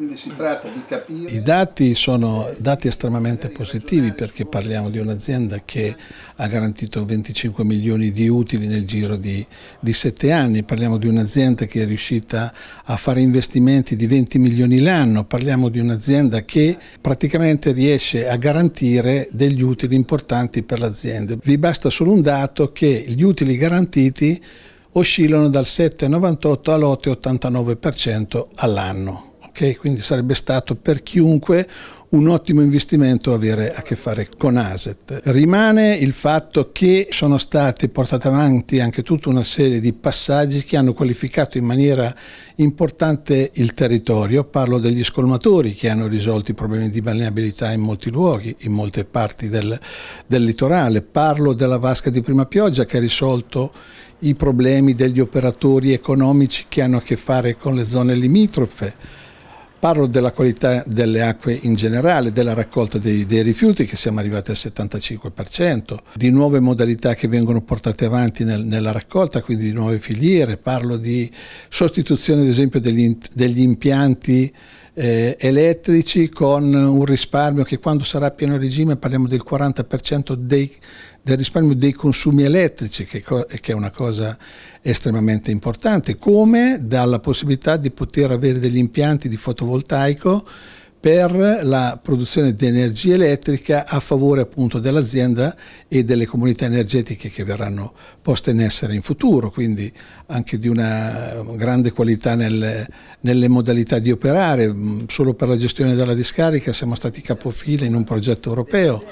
Quindi si tratta di capire... I dati sono dati estremamente positivi perché parliamo di un'azienda che ha garantito 25 milioni di utili nel giro di, di 7 anni, parliamo di un'azienda che è riuscita a fare investimenti di 20 milioni l'anno, parliamo di un'azienda che praticamente riesce a garantire degli utili importanti per l'azienda. Vi basta solo un dato che gli utili garantiti oscillano dal 7,98 all'8,89% all'anno ok? Quindi sarebbe stato per chiunque un ottimo investimento avere a che fare con Aset. Rimane il fatto che sono stati portati avanti anche tutta una serie di passaggi che hanno qualificato in maniera importante il territorio. Parlo degli scolmatori che hanno risolto i problemi di balneabilità in molti luoghi, in molte parti del, del litorale. Parlo della vasca di prima pioggia che ha risolto i problemi degli operatori economici che hanno a che fare con le zone limitrofe Parlo della qualità delle acque in generale, della raccolta dei, dei, rifiuti che siamo arrivati al 75%, di nuove modalità che vengono portate avanti nel, nella raccolta, quindi di nuove filiere, parlo di sostituzione ad esempio degli, degli impianti eh, elettrici con un risparmio che quando sarà pieno regime parliamo del 40% dei, del risparmio dei consumi elettrici, che, che, è una cosa estremamente importante, come dalla possibilità di poter avere degli impianti di fotovoltaico per la produzione di energia elettrica a favore appunto dell'azienda e delle comunità energetiche che verranno poste in essere in futuro, quindi anche di una grande qualità nel, nelle modalità di operare, solo per la gestione della discarica siamo stati capofila in un progetto europeo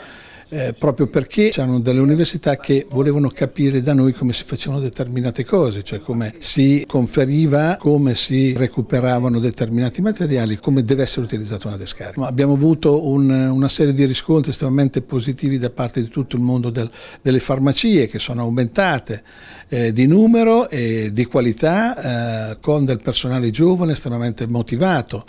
eh, proprio perché c'erano delle università che volevano capire da noi come si facevano determinate cose, cioè come si conferiva, come si recuperavano determinati materiali, come deve essere utilizzata una descarica. Ma abbiamo avuto un, una serie di riscontri estremamente positivi da parte di tutto il mondo del, delle farmacie che sono aumentate eh, di numero e di qualità eh, con del personale giovane estremamente motivato.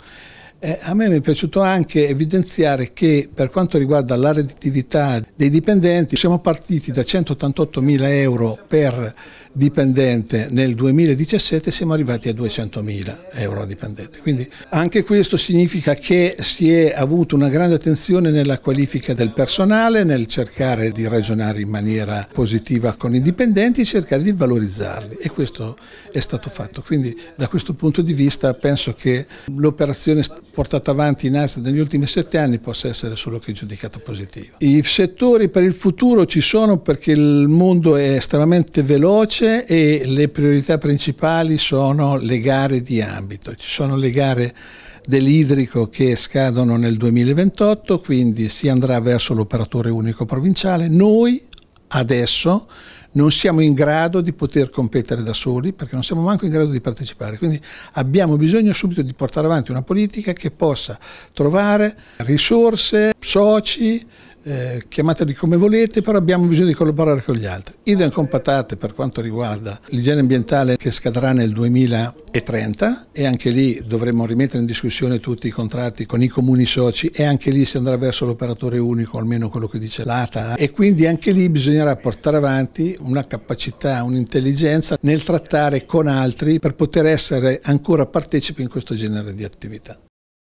Eh, a me mi è piaciuto anche evidenziare che per quanto riguarda la redditività dei dipendenti siamo partiti da 188 mila euro per dipendente nel 2017 e siamo arrivati a 200 mila euro a dipendente. Quindi anche questo significa che si è avuto una grande attenzione nella qualifica del personale, nel cercare di ragionare in maniera positiva con i dipendenti e cercare di valorizzarli e questo è stato fatto. Quindi da questo punto di vista penso che l'operazione portato avanti in Asia negli ultimi sette anni possa essere solo che giudicato positivo. I settori per il futuro ci sono perché il mondo è estremamente veloce e le priorità principali sono le gare di ambito. Ci sono le gare dell'idrico che scadono nel 2028, quindi si andrà verso l'operatore unico provinciale. Noi adesso non siamo in grado di poter competere da soli perché non siamo manco in grado di partecipare. Quindi abbiamo bisogno subito di portare avanti una politica che possa trovare risorse, soci, eh, chiamateli come volete, però abbiamo bisogno di collaborare con gli altri. Idem con patate per quanto riguarda l'igiene ambientale che scadrà nel 2030 e anche lì dovremo rimettere in discussione tutti i contratti con i comuni soci e anche lì si andrà verso l'operatore unico, almeno quello che dice l'ATA e quindi anche lì bisognerà portare avanti una capacità, un'intelligenza nel trattare con altri per poter essere ancora partecipi in questo genere di attività.